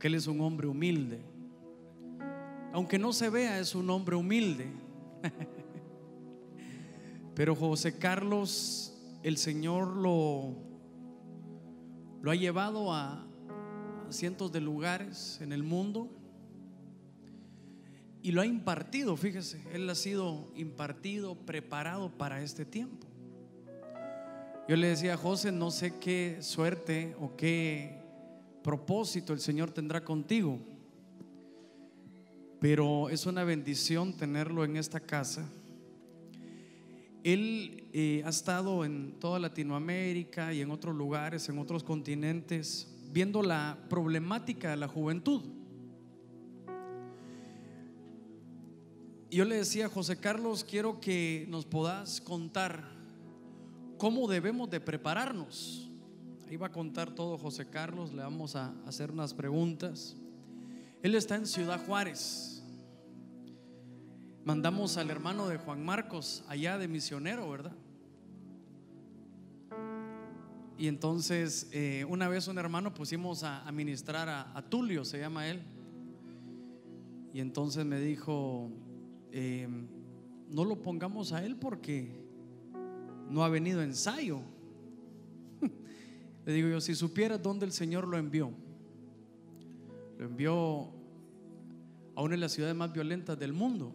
que Él es un hombre humilde. Aunque no se vea, es un hombre humilde. Pero José Carlos, el Señor lo, lo ha llevado a, a cientos de lugares en el mundo y lo ha impartido, fíjese, Él ha sido impartido, preparado para este tiempo. Yo le decía a José, no sé qué suerte o qué propósito el Señor tendrá contigo. Pero es una bendición tenerlo en esta casa. Él eh, ha estado en toda Latinoamérica y en otros lugares, en otros continentes, viendo la problemática de la juventud. Yo le decía, José Carlos, quiero que nos puedas contar cómo debemos de prepararnos iba a contar todo José Carlos, le vamos a hacer unas preguntas. Él está en Ciudad Juárez. Mandamos al hermano de Juan Marcos allá de misionero, ¿verdad? Y entonces eh, una vez un hermano pusimos a, administrar a, Tulio, se llama él. Y entonces me dijo, em, no lo pongamos a él porque no ha venido ensayo. Le digo yo, si supieras dónde el Señor lo envió, lo envió a una de las ciudades más violentas del mundo.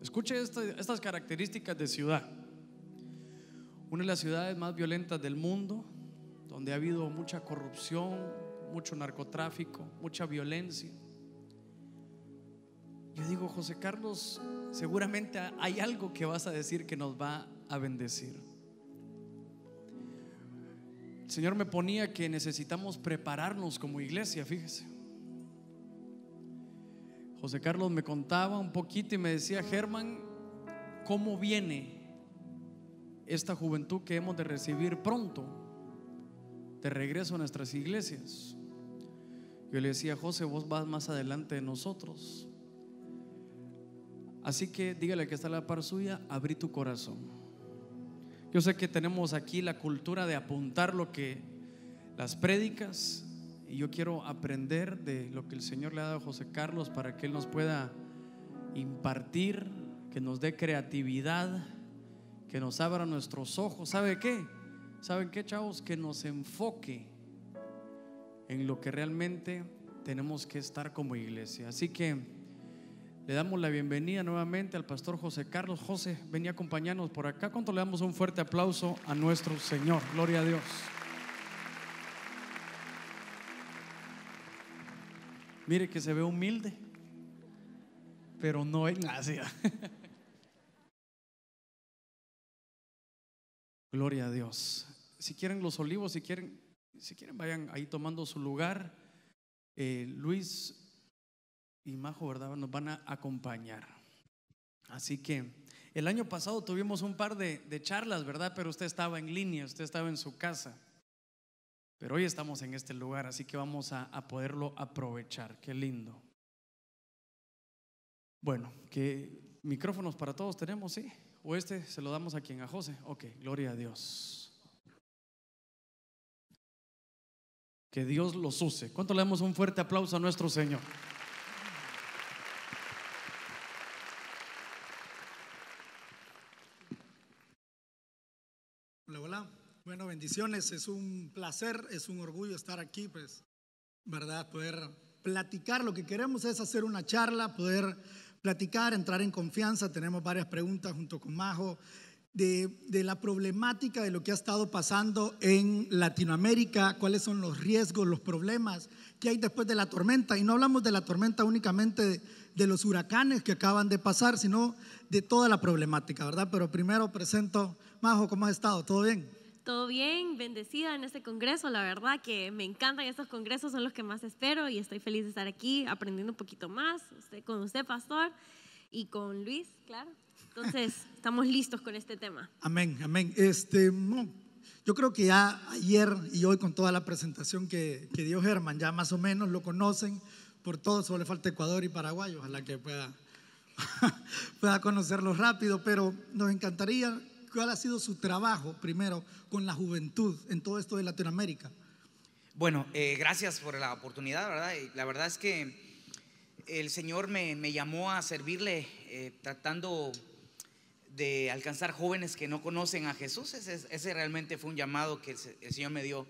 Escuche estas características de ciudad. Una de las ciudades más violentas del mundo, donde ha habido mucha corrupción, mucho narcotráfico, mucha violencia. Yo digo, José Carlos, seguramente hay algo que vas a decir que nos va a bendecir el Señor me ponía que necesitamos prepararnos como iglesia, fíjese. José Carlos me contaba un poquito y me decía, Germán, ¿cómo viene esta juventud que hemos de recibir pronto de regreso a nuestras iglesias? Yo le decía, José, vos vas más adelante de nosotros. Así que dígale que está la par suya, abrí tu corazón. Yo sé que tenemos aquí la cultura de apuntar lo que las prédicas y yo quiero aprender de lo que el Señor le ha dado a José Carlos para que él nos pueda impartir, que nos dé creatividad, que nos abra nuestros ojos. ¿Sabe qué? ¿Saben qué, chavos? Que nos enfoque en lo que realmente tenemos que estar como iglesia. Así que le damos la bienvenida nuevamente al pastor José Carlos. José, venía a acompañarnos por acá. ¿Cuánto le damos un fuerte aplauso a nuestro Señor? Gloria a Dios. Mire que se ve humilde, pero no es gracia. Gloria a Dios. Si quieren los olivos, si quieren, si quieren vayan ahí tomando su lugar. Eh, Luis y Majo, ¿verdad? Nos van a acompañar. Así que el año pasado tuvimos un par de, charlas, ¿verdad? Pero usted estaba en línea, usted estaba en su casa. Pero hoy estamos en este lugar, así que vamos a, poderlo aprovechar. Qué lindo. Bueno, que micrófonos para todos tenemos, ¿sí? O este se lo damos a quien, a José. Ok, gloria a Dios. Que Dios los use. ¿Cuánto le damos un fuerte aplauso a nuestro Señor? Bueno, bendiciones, es un placer, es un orgullo estar aquí, pues, ¿verdad? Poder platicar, lo que queremos es hacer una charla, poder platicar, entrar en confianza, tenemos varias preguntas junto con Majo. De, la problemática de lo que ha estado pasando en Latinoamérica, cuáles son los riesgos, los problemas que hay después de la tormenta. Y no hablamos de la tormenta únicamente de los huracanes que acaban de pasar, sino de toda la problemática, ¿verdad? Pero primero presento, Majo, ¿cómo has estado? ¿Todo bien? Todo bien, bendecida en este congreso, la verdad que me encantan estos congresos, son los que más espero y estoy feliz de estar aquí aprendiendo un poquito más usted, con usted, pastor, y con Luis, claro. Entonces, estamos listos con este tema. Amén, amén. Este, yo creo que ya ayer y hoy con toda la presentación que, que dio Germán, ya más o menos lo conocen por todo, solo le falta Ecuador y Paraguay, ojalá que pueda, pueda conocerlos rápido, pero nos encantaría cuál ha sido su trabajo primero con la juventud en todo esto de Latinoamérica. Bueno, eh, gracias por la oportunidad, ¿verdad? La verdad es que el Señor me, me llamó a servirle eh, tratando de alcanzar jóvenes que no conocen a Jesús. Ese, realmente fue un llamado que el, Señor me dio.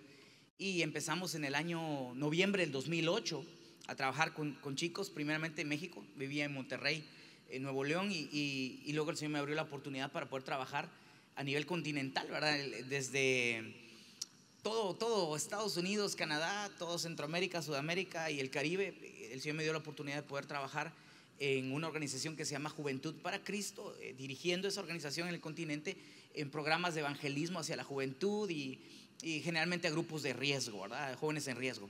Y empezamos en el año noviembre del 2008 a trabajar con, chicos, primeramente en México, vivía en Monterrey, en Nuevo León, y, y luego el Señor me abrió la oportunidad para poder trabajar a nivel continental, ¿verdad? Desde todo, todo, Estados Unidos, Canadá, todo Centroamérica, Sudamérica y el Caribe. El Señor me dio la oportunidad de poder trabajar en una organización que se llama Juventud para Cristo, eh, dirigiendo esa organización en el continente en programas de evangelismo hacia la juventud y, generalmente a grupos de riesgo, ¿verdad? Jóvenes en riesgo.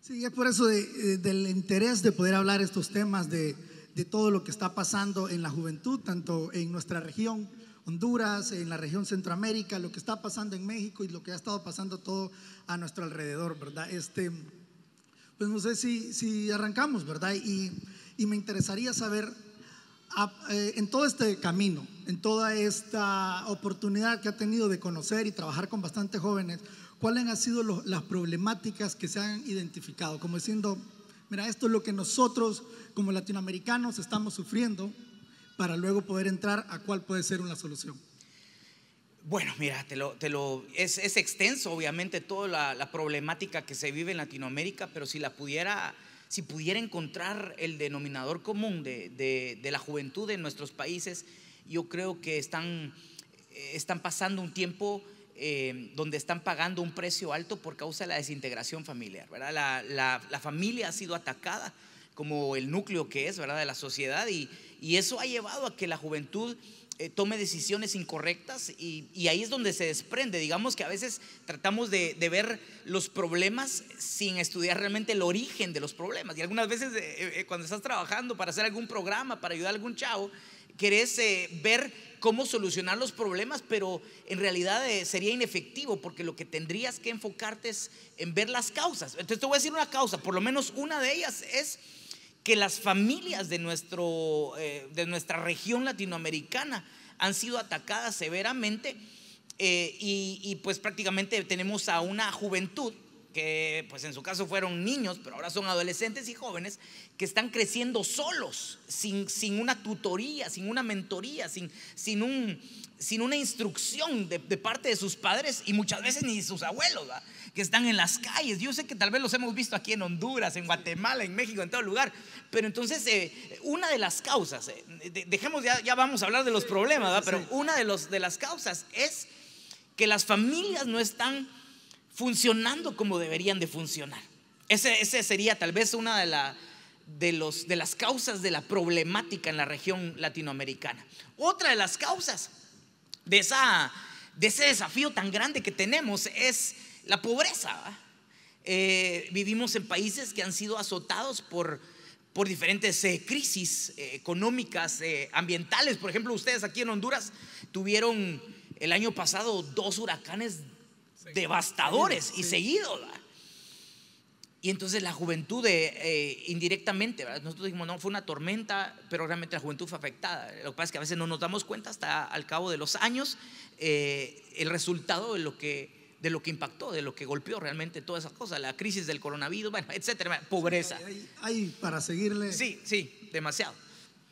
Sí, es por eso eh, del interés de poder hablar estos temas de, de todo lo que está pasando en la juventud, tanto en nuestra región Honduras, en la región Centroamérica, lo que está pasando en México y lo que ha estado pasando todo a nuestro alrededor, ¿verdad? Este, pues no sé si, arrancamos, ¿verdad? Y, me interesaría saber, eh, en todo este camino, en toda esta oportunidad que ha tenido de conocer y trabajar con bastantes jóvenes, ¿cuáles han sido las problemáticas que se han identificado? Como diciendo, mira, esto es lo que nosotros como latinoamericanos estamos sufriendo para luego poder entrar a cuál puede ser una solución. Bueno, mira, te lo, te lo, es, extenso, obviamente, toda la, problemática que se vive en Latinoamérica, pero si la pudiera, si pudiera encontrar el denominador común de, la juventud en nuestros países, yo creo que están, están pasando un tiempo eh, donde están pagando un precio alto por causa de la desintegración familiar. ¿verdad? La, la familia ha sido atacada como el núcleo que es, ¿verdad?, de la sociedad. Y, eso ha llevado a que la juventud eh, tome decisiones incorrectas y, y, ahí es donde se desprende. Digamos que a veces tratamos de, de, ver los problemas sin estudiar realmente el origen de los problemas. Y algunas veces eh, eh, cuando estás trabajando para hacer algún programa, para ayudar a algún chavo, querés ver cómo solucionar los problemas, pero en realidad sería inefectivo porque lo que tendrías que enfocarte es en ver las causas. Entonces te voy a decir una causa, por lo menos una de ellas es que las familias de, nuestro, eh, de nuestra región latinoamericana han sido atacadas severamente eh, y, y pues prácticamente tenemos a una juventud que pues en su caso fueron niños, pero ahora son adolescentes y jóvenes que están creciendo solos, sin, sin una tutoría, sin una mentoría, sin, sin, un, sin una instrucción de, parte de sus padres y muchas veces ni sus abuelos, que están en las calles. Yo sé que tal vez los hemos visto aquí en Honduras, en Guatemala, en México, en todo lugar, pero entonces eh, una de las causas, eh, dejemos ya, ya, vamos a hablar de los problemas, pero una de, de las causas es que las familias no están funcionando como deberían de funcionar. Ese, sería tal vez una de, la, de, los, de las causas de la problemática en la región latinoamericana. Otra de las causas de, esa, de ese desafío tan grande que tenemos es la pobreza. Eh, vivimos en países que han sido azotados por, por diferentes eh, crisis eh, económicas, ambientales. Por ejemplo, ustedes aquí en Honduras tuvieron el año pasado dos huracanes devastadores y seguidos. Y entonces la juventud eh, eh, indirectamente, nosotros dijimos, no, fue una tormenta, pero realmente la juventud fue afectada. Lo que pasa es que a veces no nos damos cuenta hasta al cabo de los años eh, el resultado de lo, que, de lo que impactó, de lo que golpeó realmente todas esas cosas, la crisis del coronavirus, etcétera, pobreza. hay para seguirle. Sí, sí, demasiado.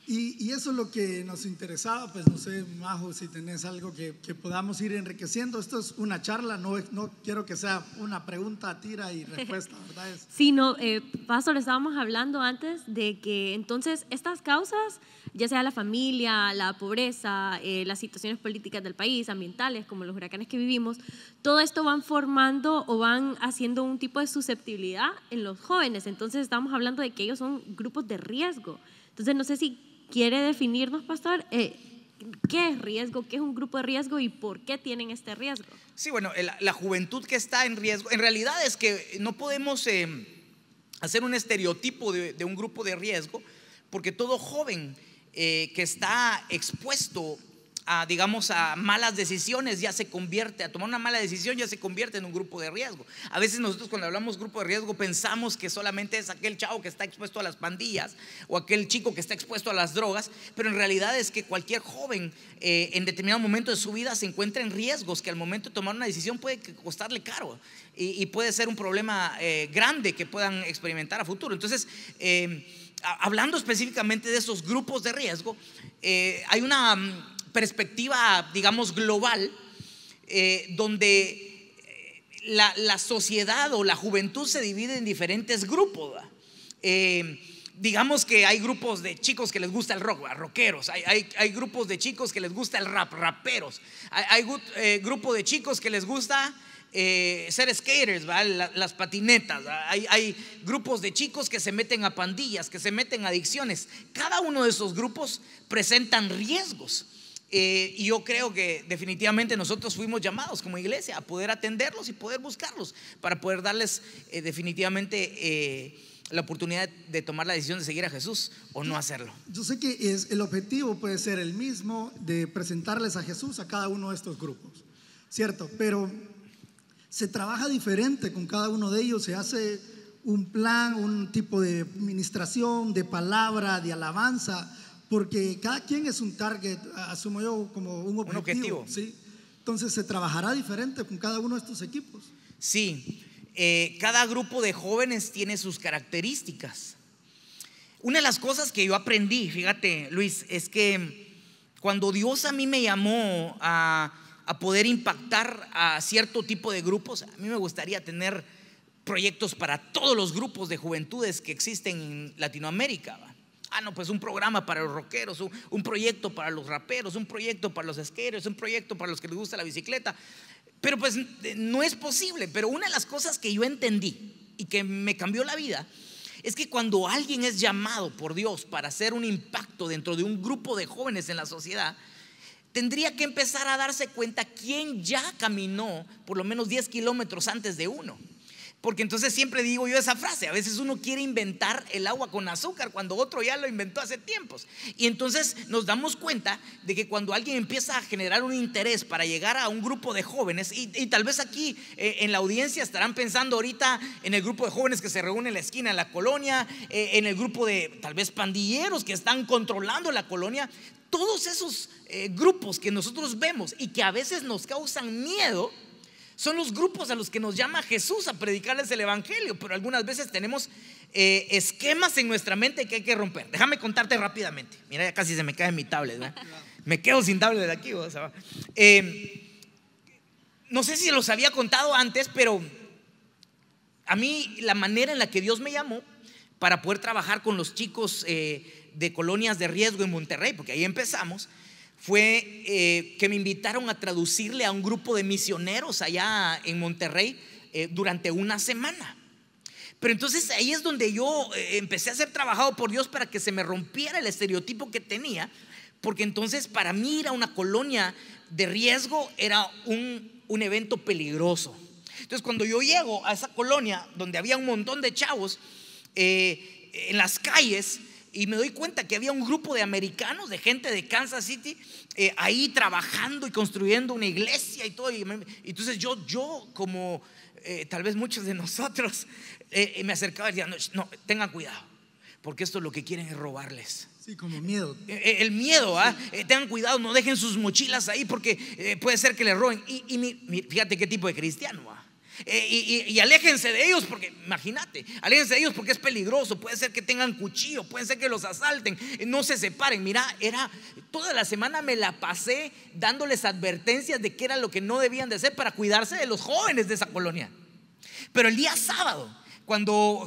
Y, eso es lo que nos interesaba, pues no sé, Majo, si tenés algo que, que podamos ir enriqueciendo. Esto es una charla, no, no quiero que sea una pregunta, tira y respuesta, ¿verdad? Es... Sí, no, eh, Pastor, estábamos hablando antes de que entonces estas causas, ya sea la familia, la pobreza, eh, las situaciones políticas del país, ambientales, como los huracanes que vivimos, todo esto van formando o van haciendo un tipo de susceptibilidad en los jóvenes. Entonces estamos hablando de que ellos son grupos de riesgo. Entonces no sé si quiere definirnos, pastor, eh, qué es riesgo, qué es un grupo de riesgo y por qué tienen este riesgo. Sí, bueno, la, juventud que está en riesgo, en realidad es que no podemos eh, hacer un estereotipo de, un grupo de riesgo, porque todo joven eh, que está expuesto digamos, a malas decisiones, ya se convierte, a tomar una mala decisión ya se convierte en un grupo de riesgo. A veces nosotros cuando hablamos grupo de riesgo pensamos que solamente es aquel chavo que está expuesto a las pandillas o aquel chico que está expuesto a las drogas, pero en realidad es que cualquier joven eh, en determinado momento de su vida se encuentra en riesgos que al momento de tomar una decisión puede costarle caro y, puede ser un problema eh, grande que puedan experimentar a futuro. Entonces, eh, hablando específicamente de esos grupos de riesgo, hay una mm, perspectiva, digamos, global, eh, donde eh, la, la, sociedad o la juventud se divide en diferentes grupos. Eh, digamos que hay grupos de chicos que les gusta el rock, rockeros, hay, grupos de chicos que les gusta el rap, raperos, hay, hay de chicos que les gusta... ser skaters, las, patinetas. Hay, hay, grupos de chicos que se meten a pandillas, que se meten a adicciones. Cada uno de esos grupos presentan riesgos. Eh, y yo creo que definitivamente nosotros fuimos llamados como iglesia a poder atenderlos y poder buscarlos para poder darles eh, definitivamente eh, la oportunidad de tomar la decisión de seguir a Jesús o no hacerlo. Yo sé que es, el objetivo puede ser el mismo de presentarles a Jesús a cada uno de estos grupos, ¿cierto? Pero se trabaja diferente con cada uno de ellos, se hace un plan, un tipo de administración, de palabra, de alabanza porque cada quien es un target, asumo yo como un objetivo. ¿sí? Entonces se trabajará diferente con cada uno de estos equipos. Sí, eh, cada grupo de jóvenes tiene sus características. Una de las cosas que yo aprendí, fíjate Luis, es que cuando Dios a mí me llamó a, poder impactar a cierto tipo de grupos, a mí me gustaría tener proyectos para todos los grupos de juventudes que existen en Latinoamérica. Ah, no, pues un programa para los rockeros, un, proyecto para los raperos, un proyecto para los esqueros, un proyecto para los que les gusta la bicicleta. Pero pues no es posible. Pero una de las cosas que yo entendí y que me cambió la vida es que cuando alguien es llamado por Dios para hacer un impacto dentro de un grupo de jóvenes en la sociedad, tendría que empezar a darse cuenta quién ya caminó por lo menos 10 kilómetros antes de uno porque entonces siempre digo yo esa frase, a veces uno quiere inventar el agua con azúcar cuando otro ya lo inventó hace tiempos. Y entonces nos damos cuenta de que cuando alguien empieza a generar un interés para llegar a un grupo de jóvenes, y, tal vez aquí eh, en la audiencia estarán pensando ahorita en el grupo de jóvenes que se reúne en la esquina, de la colonia, eh, en el grupo de tal vez pandilleros que están controlando la colonia, todos esos eh, grupos que nosotros vemos y que a veces nos causan miedo, son los grupos a los que nos llama Jesús a predicarles el Evangelio, pero algunas veces tenemos eh, esquemas en nuestra mente que hay que romper. Déjame contarte rápidamente. Mira, ya casi se me cae mi tablet. ¿no? Me quedo sin tablet de aquí. Eh, no sé si los había contado antes, pero a mí la manera en la que Dios me llamó para poder trabajar con los chicos eh, de colonias de riesgo en Monterrey, porque ahí empezamos, fue eh, que me invitaron a traducirle a un grupo de misioneros allá en Monterrey eh, durante una semana. Pero entonces ahí es donde yo eh, empecé a ser trabajado por Dios para que se me rompiera el estereotipo que tenía, porque entonces para mí ir a una colonia de riesgo era un, un evento peligroso. Entonces cuando yo llego a esa colonia donde había un montón de chavos en las calles, y me doy cuenta que había un grupo de americanos, de gente de Kansas City, eh, ahí trabajando y construyendo una iglesia y todo. Y entonces yo, yo como eh, tal vez muchos de nosotros, eh, me acercaba y decía, no, tengan cuidado, porque esto es lo que quieren es robarles. Sí, como miedo. El miedo, ¿ah? tengan cuidado, no dejen sus mochilas ahí porque puede ser que le roben. Y, fíjate qué tipo de cristiano, ¿ah? Eh, y, aléjense de ellos, porque imagínate, aléjense de ellos porque es peligroso. Puede ser que tengan cuchillo, puede ser que los asalten, eh, no se separen. Mira, era toda la semana me la pasé dándoles advertencias de qué era lo que no debían de hacer para cuidarse de los jóvenes de esa colonia. Pero el día sábado, cuando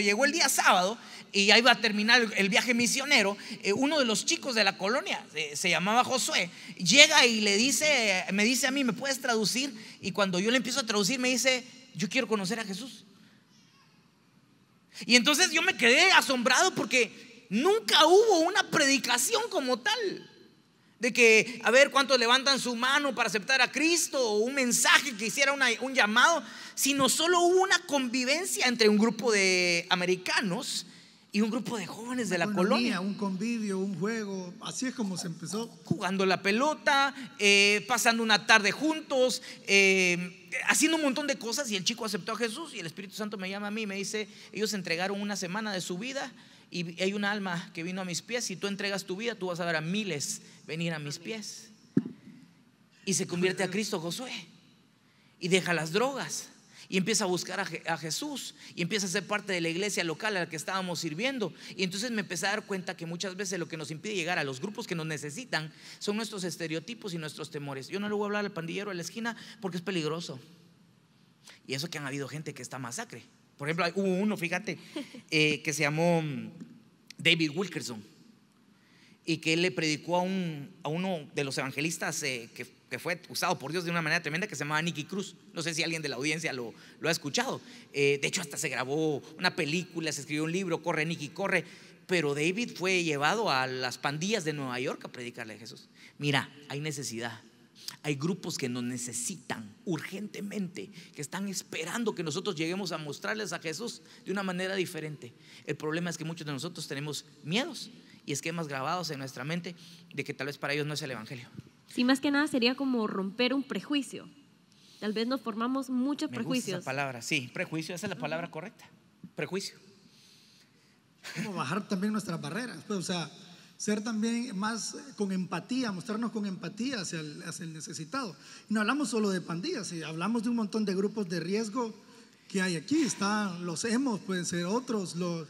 llegó el día sábado, y ahí va a terminar el viaje misionero, eh, uno de los chicos de la colonia, eh, se llamaba Josué, llega y le dice, me dice a mí, ¿me puedes traducir? Y cuando yo le empiezo a traducir, me dice, yo quiero conocer a Jesús. Y entonces yo me quedé asombrado porque nunca hubo una predicación como tal. De que, a ver, cuántos levantan su mano para aceptar a Cristo o un mensaje que hiciera un llamado, sino solo hubo una convivencia entre un grupo de americanos y un grupo de jóvenes de la colonia. Un convivio, un juego, así es como se empezó. Jugando la pelota, eh, pasando una tarde juntos, eh, haciendo un montón de cosas y el chico aceptó a Jesús y el Espíritu Santo me llama a mí y me dice, ellos entregaron una semana de su vida y hay un alma que vino a mis pies, si tú entregas tu vida, tú vas a ver a miles venir a mis pies. Y se convierte a Cristo Josué y deja las drogas y empieza a buscar a, Jesús y empieza a ser parte de la iglesia local a la que estábamos sirviendo. Y entonces me empecé a dar cuenta que muchas veces lo que nos impide llegar a los grupos que nos necesitan son nuestros estereotipos y nuestros temores. Yo no le voy a hablar al pandillero de la esquina porque es peligroso. Y eso que han habido gente que está masacre. Por ejemplo, hubo uno, fíjate, eh, que se llamó mm, David Wilkerson y que él le predicó a, uno de los evangelistas eh, que, fue usado por Dios de una manera tremenda que se llamaba Nicky Cruz. No sé si alguien de la audiencia lo, ha escuchado. Eh, de hecho, hasta se grabó una película, se escribió un libro, Corre Nicky, corre. Pero David fue llevado a las pandillas de Nueva York a predicarle a Jesús. Mira, hay necesidad. Hay grupos que nos necesitan urgentemente, que están esperando que nosotros lleguemos a mostrarles a Jesús de una manera diferente. El problema es que muchos de nosotros tenemos miedos y esquemas grabados en nuestra mente de que tal vez para ellos no es el Evangelio. si más que nada sería como romper un prejuicio. Tal vez nos formamos muchos Me prejuicios. Gusta esa palabra, sí, prejuicio, esa es la palabra correcta. Prejuicio. Como bajar también nuestras barreras, pues, o sea, ser también más con empatía, mostrarnos con empatía hacia el, hacia el necesitado. no hablamos solo de pandillas, hablamos de un montón de grupos de riesgo que hay aquí. Están los hemos, pueden ser otros, los,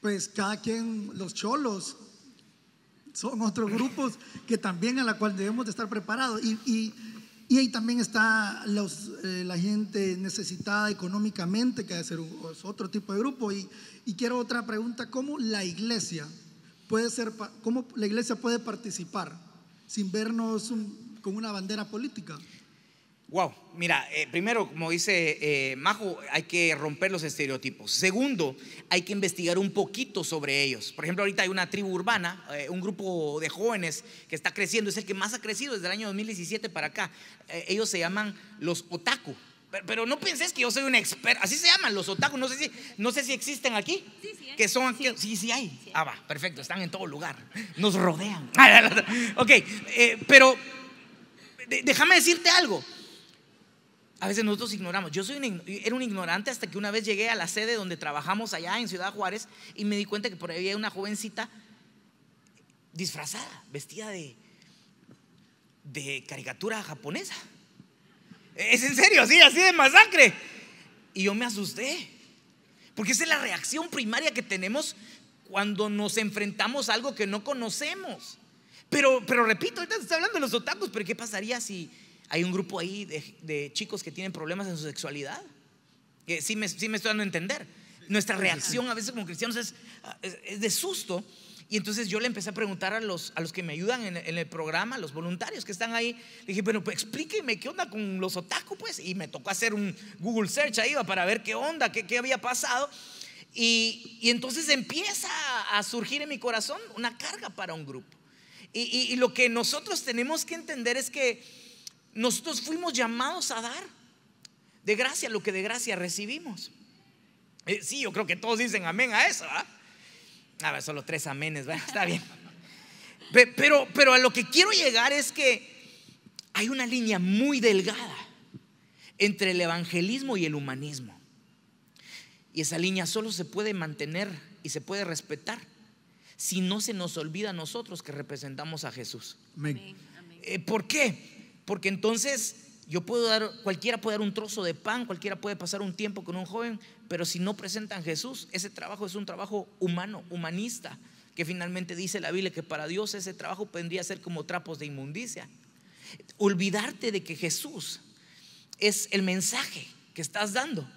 pues cada quien, los cholos, son otros grupos que también a la cual debemos de estar preparados. Y, ahí también está los, eh, la gente necesitada económicamente, que es otro tipo de grupo. Y, quiero otra pregunta, ¿cómo la iglesia puede ser, cómo la iglesia puede participar sin vernos con una bandera política? Wow, mira, eh, primero, como dice eh, Majo, hay que romper los estereotipos. Segundo, hay que investigar un poquito sobre ellos. Por ejemplo, ahorita hay una tribu urbana, eh, un grupo de jóvenes que está creciendo, es el que más ha crecido desde el año 2017 para acá. ellos se llaman los otaku. Pero, no pienses que yo soy un experto, así se llaman los otaku, no sé si, no sé si existen aquí. Sí, sí Que son aquí? Sí. sí, hay. Ah, va, perfecto, están en todo lugar, nos rodean. ok, pero déjame decirte algo a veces nosotros ignoramos. Yo soy un, era un ignorante hasta que una vez llegué a la sede donde trabajamos allá en Ciudad Juárez y me di cuenta que por ahí había una jovencita disfrazada, vestida de, de caricatura japonesa. Es en serio, así, así de masacre. Y yo me asusté, porque esa es la reacción primaria que tenemos cuando nos enfrentamos a algo que no conocemos. Pero, pero repito, ahorita se está hablando de los otakus, pero ¿qué pasaría si, hay un grupo ahí de, chicos que tienen problemas en su sexualidad. Que sí me, sí me estoy dando a entender. Nuestra reacción a veces como cristianos es, es, de susto. Y entonces yo le empecé a preguntar a los, a los que me ayudan en, el programa, a los voluntarios que están ahí. Le dije, bueno, pues explíqueme qué onda con los otaku, pues. Y me tocó hacer un Google search ahí para ver qué onda, qué, qué había pasado. Y, entonces empieza a surgir en mi corazón una carga para un grupo. y lo que nosotros tenemos que entender es que nosotros fuimos llamados a dar de gracia lo que de gracia recibimos. Eh, sí, yo creo que todos dicen amén a eso. ¿ah? A ver, solo tres amenes, está bien. Pero, pero a lo que quiero llegar es que hay una línea muy delgada entre el evangelismo y el humanismo. Y esa línea solo se puede mantener y se puede respetar si no se nos olvida nosotros que representamos a Jesús. Amén. Eh, ¿Por qué? Porque entonces yo puedo dar, cualquiera puede dar un trozo de pan, cualquiera puede pasar un tiempo con un joven, pero si no presentan Jesús, ese trabajo es un trabajo humano, humanista, que finalmente dice la Biblia que para Dios ese trabajo vendría a ser como trapos de inmundicia. Olvidarte de que Jesús es el mensaje que estás dando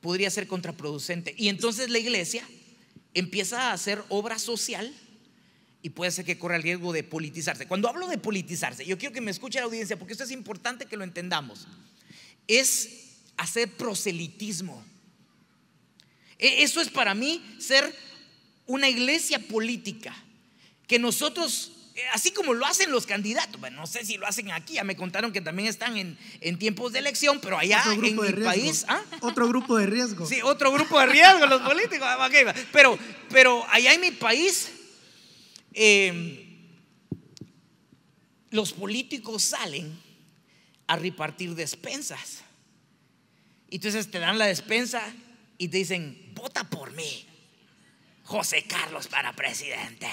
podría ser contraproducente. Y entonces la iglesia empieza a hacer obra social y puede ser que corra el riesgo de politizarse. Cuando hablo de politizarse, yo quiero que me escuche la audiencia porque esto es importante que lo entendamos. Es hacer proselitismo. E, eso es para mí ser una iglesia política. Que nosotros, eh, así como lo hacen los candidatos, bueno, no sé si lo hacen aquí, ya me contaron que también están en, en tiempos de elección, pero allá en mi país. ¿ah? Otro grupo de riesgo. Sí, otro grupo de riesgo, los políticos. Ah, pero, pero allá en mi país Em, los políticos salen a repartir despensas. Y entonces te dan la despensa y te dicen, vota por mí, José Carlos para presidente.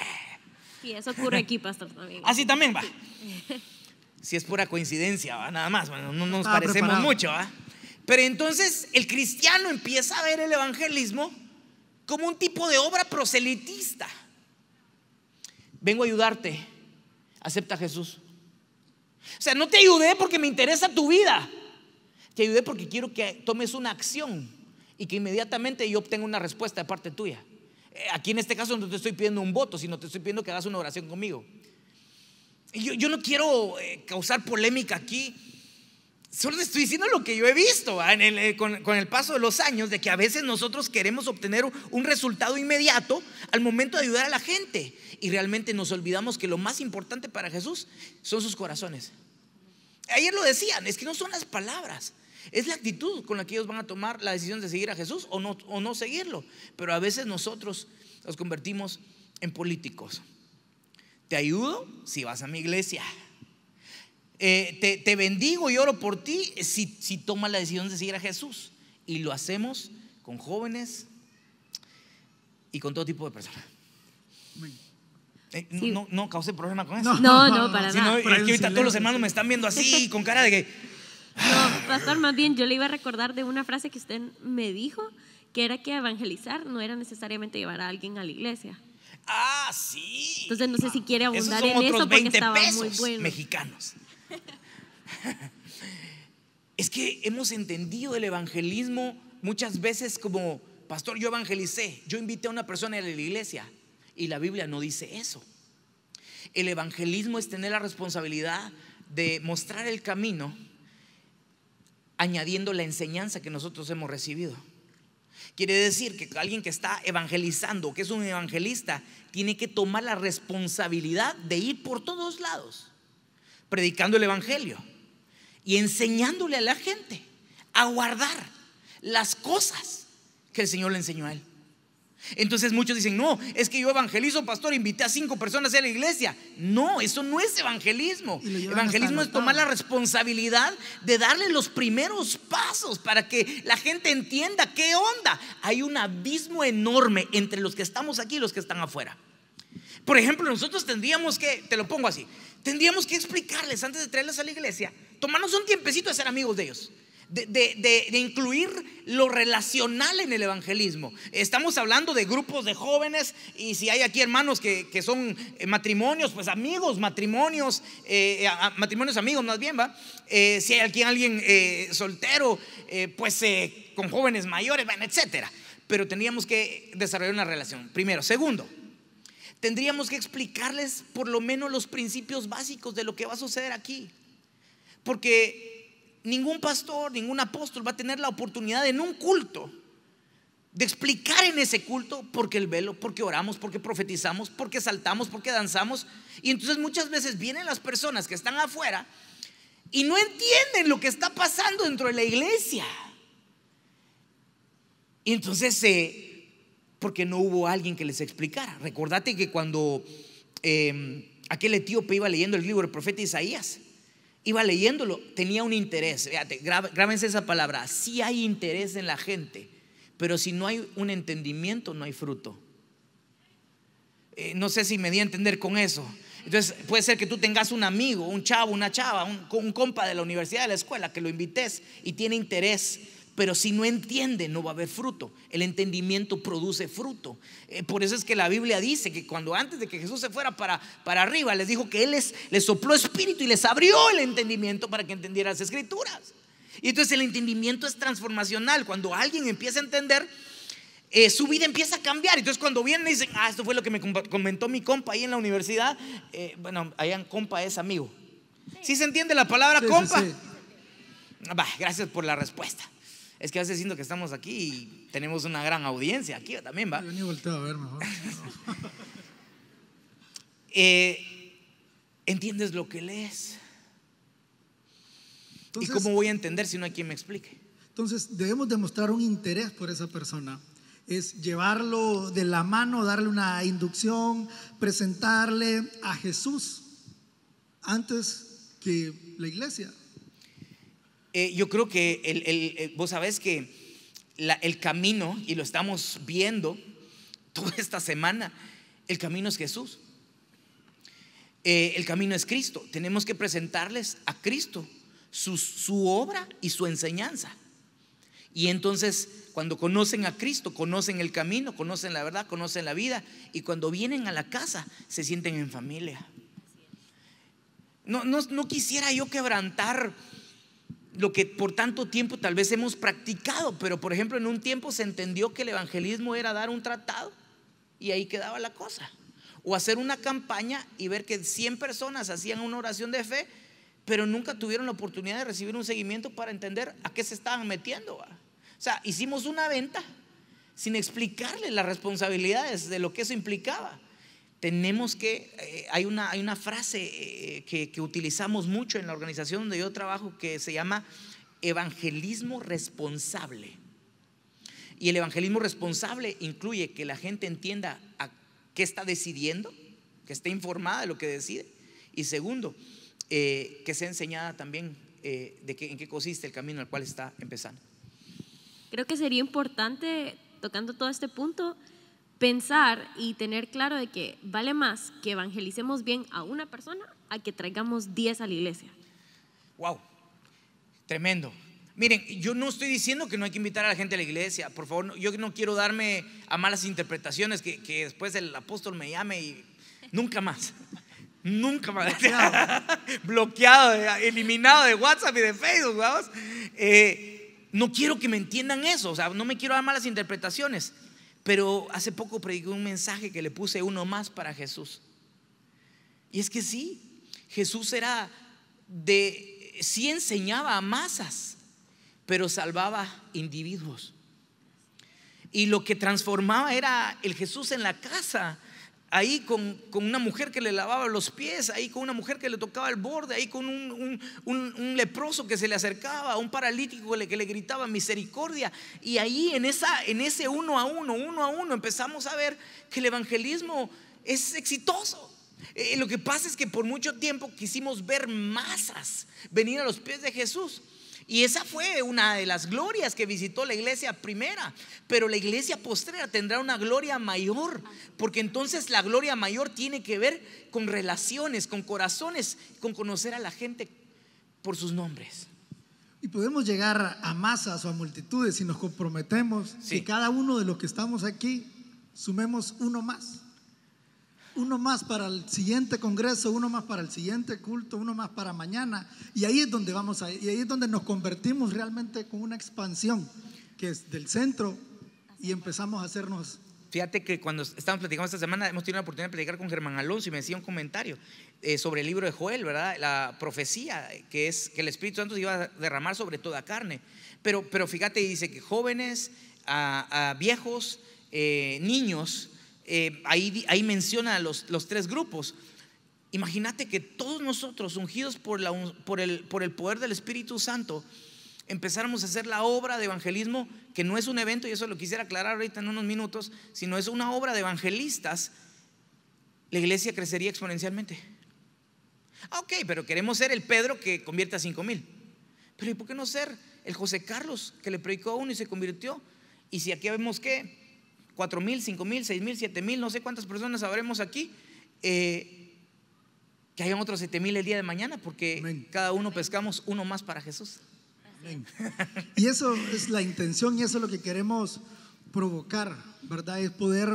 Y eso ocurre aquí, pastor, también. Así también va. Si es pura coincidencia, nada más, bueno, no nos parecemos mucho. Pero entonces el cristiano empieza a ver el evangelismo como un tipo de obra proselitista vengo a ayudarte, acepta Jesús. O sea, no te ayudé porque me interesa tu vida. Te ayudé porque quiero que tomes una acción y que inmediatamente yo obtenga una respuesta de parte tuya. Eh, aquí en este caso no te estoy pidiendo un voto, sino te estoy pidiendo que hagas una oración conmigo. Yo, yo no quiero eh, causar polémica aquí, Solo estoy diciendo lo que yo he visto eh, con, el paso de los años, de que a veces nosotros queremos obtener un resultado inmediato al momento de ayudar a la gente. Y realmente nos olvidamos que lo más importante para Jesús son sus corazones. Ayer lo decían, es que no son las palabras, es la actitud con la que ellos van a tomar la decisión de seguir a Jesús o no, o no seguirlo. Pero a veces nosotros nos convertimos en políticos. Te ayudo si vas a mi iglesia eh, te, bendigo y oro por ti si, si tomas la decisión de seguir a Jesús. Y lo hacemos con jóvenes y con todo tipo de personas. Eh, no, no, no, problema con eso. No, no, para nada. Es que ahorita todos los hermanos me están viendo así, con cara de que. No, pastor, más bien yo le iba a recordar de una frase que usted me dijo, que era que evangelizar no era necesariamente llevar a alguien a la iglesia. Ah, sí. Entonces no sé si quiere abundar en eso porque 20 pesos muy Mexicanos es que hemos entendido el evangelismo muchas veces como, pastor, yo evangelicé, yo invité a una persona a la iglesia y la Biblia no dice eso. El evangelismo es tener la responsabilidad de mostrar el camino añadiendo la enseñanza que nosotros hemos recibido. Quiere decir que alguien que está evangelizando, que es un evangelista, tiene que tomar la responsabilidad de ir por todos lados predicando el Evangelio y enseñándole a la gente a guardar las cosas que el Señor le enseñó a él. Entonces muchos dicen, no, es que yo evangelizo, pastor, invité a cinco personas a la iglesia. No, eso no es evangelismo. Evangelismo es tomar la responsabilidad de darle los primeros pasos para que la gente entienda qué onda. Hay un abismo enorme entre los que estamos aquí y los que están afuera. Por ejemplo, nosotros tendríamos que, te lo pongo así, tendríamos que explicarles antes de traerles a la iglesia, tomarnos un tiempecito de ser amigos de ellos. De, incluir lo relacional en el evangelismo. Estamos hablando de grupos de jóvenes y si hay aquí hermanos que, son eh, matrimonios, pues amigos, matrimonios, eh, matrimonios amigos más bien, ¿va? Eh, si hay aquí alguien soltero, pues con jóvenes mayores, bueno, etcétera. Pero teníamos que desarrollar una relación. Primero. Segundo, Tendríamos que explicarles por lo menos los principios básicos de lo que va a suceder aquí. Porque ningún pastor, ningún apóstol va a tener la oportunidad en un culto de explicar en ese culto Por qué el velo, por qué oramos, por qué profetizamos, Por qué saltamos, por qué danzamos. Y entonces muchas veces vienen las personas que están afuera y no entienden lo que está pasando dentro de la iglesia. Y entonces se porque no hubo alguien que les explicara. Recordate que cuando em, aquel etíope iba leyendo el libro del profeta Isaías, iba leyéndolo, tenía un interés. Fíjate, grábense esa palabra. si hay interés en la gente, pero si no hay un entendimiento, no hay fruto. Eh, no sé si me di a entender con eso. Entonces puede ser que tú tengas un amigo, un chavo, una chava, un, un compa de la universidad, de la escuela, que lo invites y tiene interés pero si no entiende, no va a haber fruto. El entendimiento produce fruto. Eh, por eso es que la Biblia dice que cuando antes de que Jesús se fuera para, para arriba, les dijo que Él les, sopló espíritu y les abrió el entendimiento para que entendieran las escrituras. Y entonces el entendimiento es transformacional. Cuando alguien empieza a entender, eh, su vida empieza a cambiar. Entonces cuando vienen y dicen, ah, esto fue lo que me comentó mi compa ahí en la universidad. Eh, bueno, allá compa es amigo. ¿Sí se entiende la palabra compa? gracias por la respuesta. Es que hace que estamos aquí y tenemos una gran audiencia aquí también, ¿va? Yo ni volteo a ver mejor. Eh, ¿Entiendes lo que lees? ¿Y cómo voy a entender si no hay quien me explique? Entonces, debemos demostrar un interés por esa persona. Es llevarlo de la mano, darle una inducción, presentarle a Jesús antes que la iglesia. Eh, yo creo que eh, vos sabés que el camino, y lo estamos viendo toda esta semana, el camino es Jesús. Eh, el camino es Cristo. Tenemos que presentarles a Cristo su, obra y su enseñanza. Y entonces, cuando conocen a Cristo, conocen el camino, conocen la verdad, conocen la vida. Y cuando vienen a la casa, se sienten en familia. No, no, no quisiera yo quebrantar lo que por tanto tiempo tal vez hemos practicado, pero por ejemplo en un tiempo se entendió que el evangelismo era dar un tratado y ahí quedaba la cosa. O hacer una campaña y ver que 100 personas hacían una oración de fe, pero nunca tuvieron la oportunidad de recibir un seguimiento para entender a qué se estaban metiendo. O sea, hicimos una venta sin explicarle las responsabilidades de lo que eso implicaba tenemos que, eh, hay, una, hay una frase eh, que, utilizamos mucho en la organización donde yo trabajo que se llama evangelismo responsable. Y el evangelismo responsable incluye que la gente entienda a qué está decidiendo, que esté informada de lo que decide. Y segundo, eh, que sea enseñada también de en qué consiste el camino al cual está empezando. Creo que sería importante, tocando todo este punto, pensar y tener claro de que vale más que evangelicemos bien a una persona a que traigamos 10 a la iglesia. Wow, tremendo. Miren, yo no estoy diciendo que no hay que invitar a la gente a la iglesia, por favor, yo no quiero darme a malas interpretaciones que, después el apóstol me llame y nunca más. Nunca más. Bloqueado. Eh, eliminado de WhatsApp y de Facebook, eh, no quiero que me entiendan eso, o sea, no me quiero dar malas interpretaciones. Pero hace poco prediqué un mensaje que le puse uno más para Jesús. Y es que sí, Jesús era de, sí enseñaba a masas, pero salvaba individuos. Y lo que transformaba era el Jesús en la casa, ahí con, una mujer que le lavaba los pies, ahí con una mujer que le tocaba el borde, ahí con un, leproso que se le acercaba, un paralítico que le, gritaba misericordia. Y ahí en, esa, en ese uno a uno, uno a uno, empezamos a ver que el evangelismo es exitoso. Eh, lo que pasa es que por mucho tiempo quisimos ver masas venir a los pies de Jesús. Y esa fue una de las glorias que visitó la iglesia primera. Pero la iglesia postrera tendrá una gloria mayor, porque entonces la gloria mayor tiene que ver con relaciones, con corazones, con conocer a la gente por sus nombres. Y podemos llegar a masas o a multitudes si nos comprometemos si cada uno de los que estamos aquí sumemos uno más uno más para el siguiente congreso, uno más para el siguiente culto, uno más para mañana. Y ahí es donde vamos y ahí es donde nos convertimos realmente con una expansión que es del centro y empezamos a hacernos. Fíjate que cuando estábamos platicando esta semana hemos tenido la oportunidad de platicar con Germán Alonso y me decía un comentario eh, sobre el libro de Joel, ¿verdad? La profecía que es que el Espíritu Santo iba a derramar sobre toda carne. Pero, pero fíjate, dice que jóvenes, viejos, eh, niños, eh, ahí, menciona los, los tres grupos. Imagínate que todos nosotros, ungidos por, el, poder del Espíritu Santo, empezáramos a hacer la obra de evangelismo, que no es un evento, y eso lo quisiera aclarar ahorita en unos minutos, sino es una obra de evangelistas, la iglesia crecería exponencialmente. Ah, ok, pero queremos ser el Pedro que convierte a cinco mil. Pero ¿y por qué no ser el José Carlos que le predicó a uno y se convirtió? Y si aquí vemos que cuatro mil, cinco mil, seis mil, siete mil, no sé cuántas personas habremos aquí, eh, que hayan otros siete mil el día de mañana, porque cada uno pescamos uno más para Jesús. Y eso es la intención y eso es lo que queremos provocar, ¿verdad? Es poder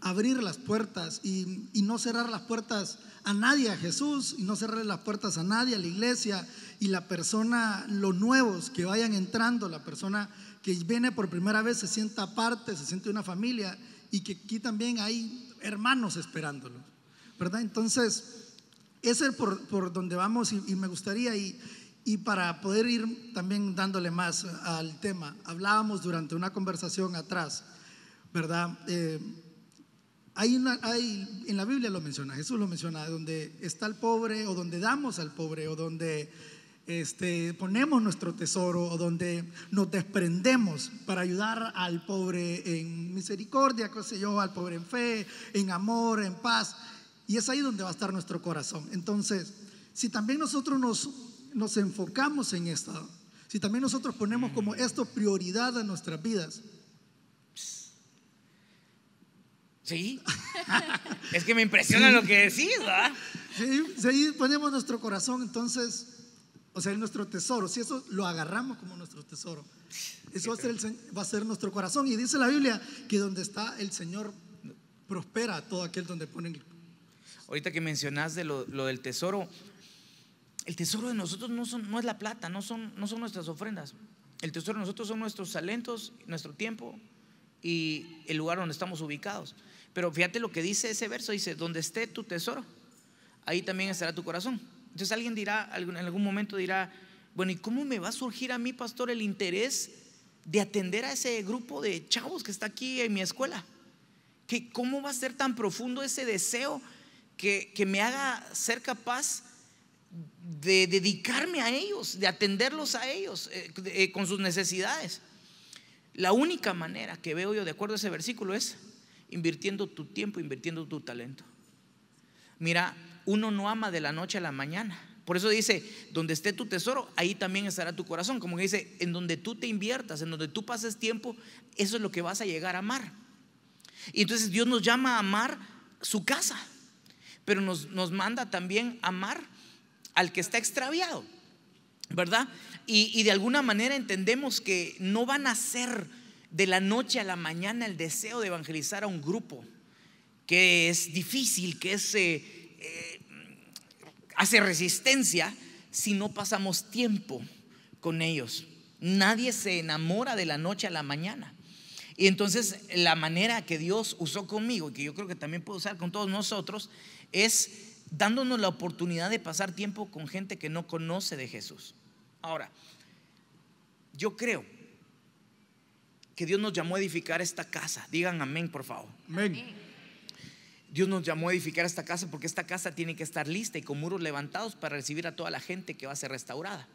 abrir las puertas y, y, no cerrar las puertas a nadie, a Jesús, y no cerrar las puertas a nadie, a la iglesia y la persona, los nuevos que vayan entrando, la persona que viene por primera vez se sienta aparte, se siente una familia y que aquí también hay hermanos esperándolo, ¿verdad? Entonces, ese es por, por donde vamos y, me gustaría, y, y, para poder ir también dándole más al tema, hablábamos durante una conversación atrás, ¿verdad? Eh, hay, hay en la Biblia lo menciona, Jesús lo menciona, donde está el pobre o donde damos al pobre o donde este, ponemos nuestro tesoro o donde nos desprendemos para ayudar al pobre en misericordia, qué al pobre en fe, en amor, en paz. Y es ahí donde va a estar nuestro corazón. Entonces, si también nosotros nos, nos enfocamos en esto, si también nosotros ponemos como mm. esto prioridad a nuestras vidas, Sí. es que me impresiona lo que decís, ¿verdad? sí, ponemos nuestro corazón, entonces o sea, es nuestro tesoro. Si eso lo agarramos como nuestro tesoro, eso va a, ser nuestro corazón. Y dice la Biblia que donde está el Señor prospera todo aquel donde ponen. Ahorita que mencionas de lo, del tesoro, el tesoro de nosotros no, es la plata, no son, no son nuestras ofrendas. El tesoro de nosotros son nuestros talentos, nuestro tiempo y el lugar donde estamos ubicados. Pero fíjate lo que dice ese verso, dice, donde esté tu tesoro, ahí también estará tu corazón. Entonces alguien dirá, en algún momento dirá, bueno, ¿y cómo me va a surgir a mí, pastor, el interés de atender a ese grupo de chavos que está aquí en mi escuela? ¿Que ¿Cómo va a ser tan profundo ese deseo que, me haga ser capaz de dedicarme a ellos, de atenderlos a ellos eh, eh, con sus necesidades? La única manera que veo yo de acuerdo a ese versículo es invirtiendo tu tiempo, invirtiendo tu talento. Mira, uno no ama de la noche a la mañana. Por eso dice, donde esté tu tesoro, ahí también estará tu corazón. Como que dice, en donde tú te inviertas, en donde tú pases tiempo, eso es lo que vas a llegar a amar. Y entonces Dios nos llama a amar su casa, pero nos, nos manda también amar al que está extraviado, ¿verdad? Y, de alguna manera entendemos que no van a ser de la noche a la mañana el deseo de evangelizar a un grupo, que es difícil, que es... Eh, eh, hace resistencia si no pasamos tiempo con ellos. Nadie se enamora de la noche a la mañana. Y entonces la manera que Dios usó conmigo y que yo creo que también puede usar con todos nosotros es dándonos la oportunidad de pasar tiempo con gente que no conoce de Jesús. Ahora, yo creo que Dios nos llamó a edificar esta casa. Digan amén, por favor. Amén. Dios nos llamó a edificar esta casa porque esta casa tiene que estar lista y con muros levantados para recibir a toda la gente que va a ser restaurada.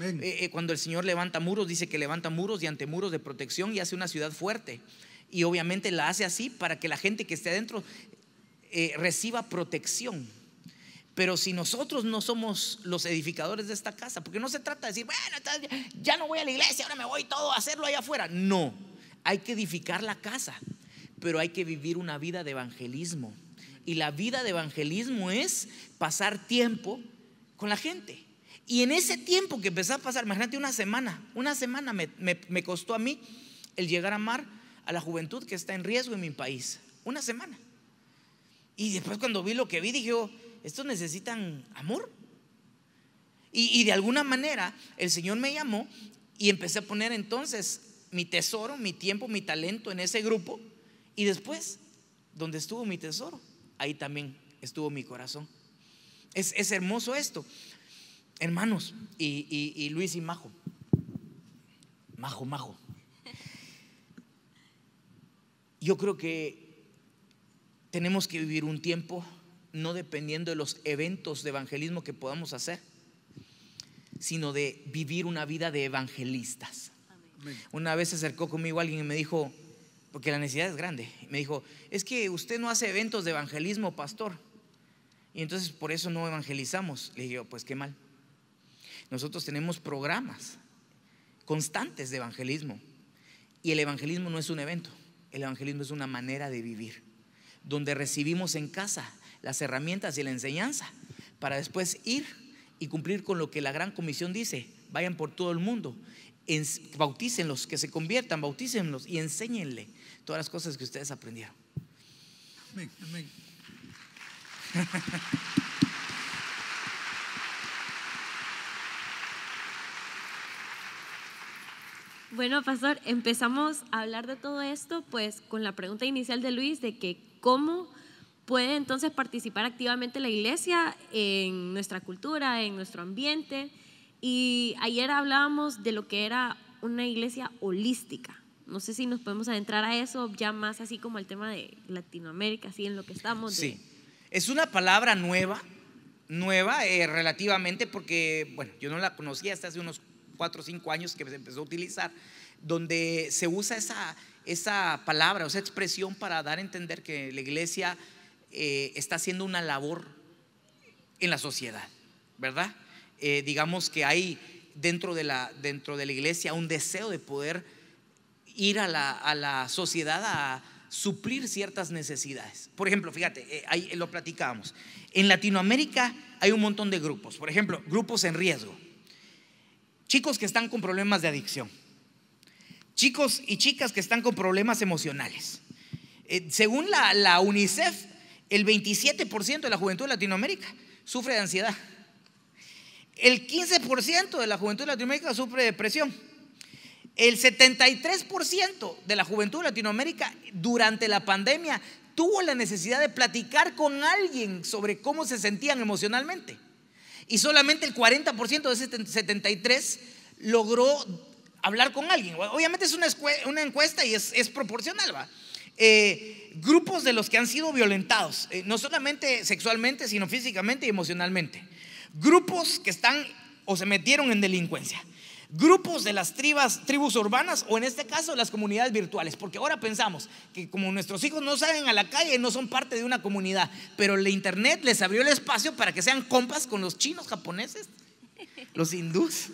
Eh, eh, cuando el Señor levanta muros, dice que levanta muros y ante muros de protección y hace una ciudad fuerte. Y obviamente la hace así para que la gente que esté adentro eh, reciba protección. Pero si nosotros no somos los edificadores de esta casa, porque no se trata de decir, bueno, ya no voy a la iglesia, ahora me voy todo a hacerlo allá afuera. No, hay que edificar la casa pero hay que vivir una vida de evangelismo. Y la vida de evangelismo es pasar tiempo con la gente. Y en ese tiempo que empecé a pasar, imagínate una semana, una semana me, costó a mí el llegar a amar a la juventud que está en riesgo en mi país. Una semana. Y después cuando vi lo que vi, dije, oh, estos necesitan amor. Y, y, de alguna manera el Señor me llamó y empecé a poner entonces mi tesoro, mi tiempo, mi talento en ese grupo y después, donde estuvo mi tesoro, ahí también estuvo mi corazón. Es, hermoso esto. Hermanos, y, y, Luis y Majo. Majo, Majo. Yo creo que tenemos que vivir un tiempo no dependiendo de los eventos de evangelismo que podamos hacer, sino de vivir una vida de evangelistas. Una vez se acercó conmigo alguien y me dijo, porque la necesidad es grande. Me dijo, es que usted no hace eventos de evangelismo, pastor. Y entonces por eso no evangelizamos. Le dije, pues qué mal. Nosotros tenemos programas constantes de evangelismo. Y el evangelismo no es un evento, el evangelismo es una manera de vivir, donde recibimos en casa las herramientas y la enseñanza para después ir y cumplir con lo que la gran comisión dice, vayan por todo el mundo, bautícenlos, que se conviertan, bautícenlos y enséñenle todas las cosas que ustedes aprendieron. Amén, amén. Bueno, pastor, empezamos a hablar de todo esto pues con la pregunta inicial de Luis de que cómo puede entonces participar activamente la iglesia en nuestra cultura, en nuestro ambiente. Y ayer hablábamos de lo que era una iglesia holística. No sé si nos podemos adentrar a eso ya más así como el tema de Latinoamérica, así en lo que estamos. Sí, es una palabra nueva, nueva eh, relativamente porque, bueno, yo no la conocía hasta hace unos cuatro o cinco años que se empezó a utilizar, donde se usa esa, esa palabra, esa expresión para dar a entender que la iglesia eh, está haciendo una labor en la sociedad, ¿verdad? Eh, digamos que hay dentro de, la, dentro de la iglesia un deseo de poder ir a la, sociedad a suplir ciertas necesidades. Por ejemplo, fíjate, eh, ahí lo platicábamos. En Latinoamérica hay un montón de grupos. Por ejemplo, grupos en riesgo. Chicos que están con problemas de adicción. Chicos y chicas que están con problemas emocionales. Eh, según la, UNICEF, el 27% de la juventud de Latinoamérica sufre de ansiedad. El 15% de la juventud de Latinoamérica sufre depresión el 73% de la juventud de Latinoamérica durante la pandemia tuvo la necesidad de platicar con alguien sobre cómo se sentían emocionalmente. Y solamente el 40% de ese 73 logró hablar con alguien. Obviamente es una, encuesta y es, proporcional, ¿va? Eh, grupos de los que han sido violentados, eh, no solamente sexualmente, sino físicamente y emocionalmente. Grupos que están o se metieron en delincuencia grupos de las tribas, tribus urbanas o en este caso las comunidades virtuales, porque ahora pensamos que como nuestros hijos no salen a la calle, no son parte de una comunidad, pero la internet les abrió el espacio para que sean compas con los chinos, japoneses, los hindús,